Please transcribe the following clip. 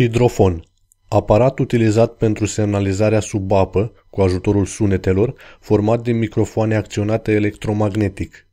Hidrofon. Aparat utilizat pentru semnalizarea sub apă, cu ajutorul sunetelor, format din microfoane acționate electromagnetic.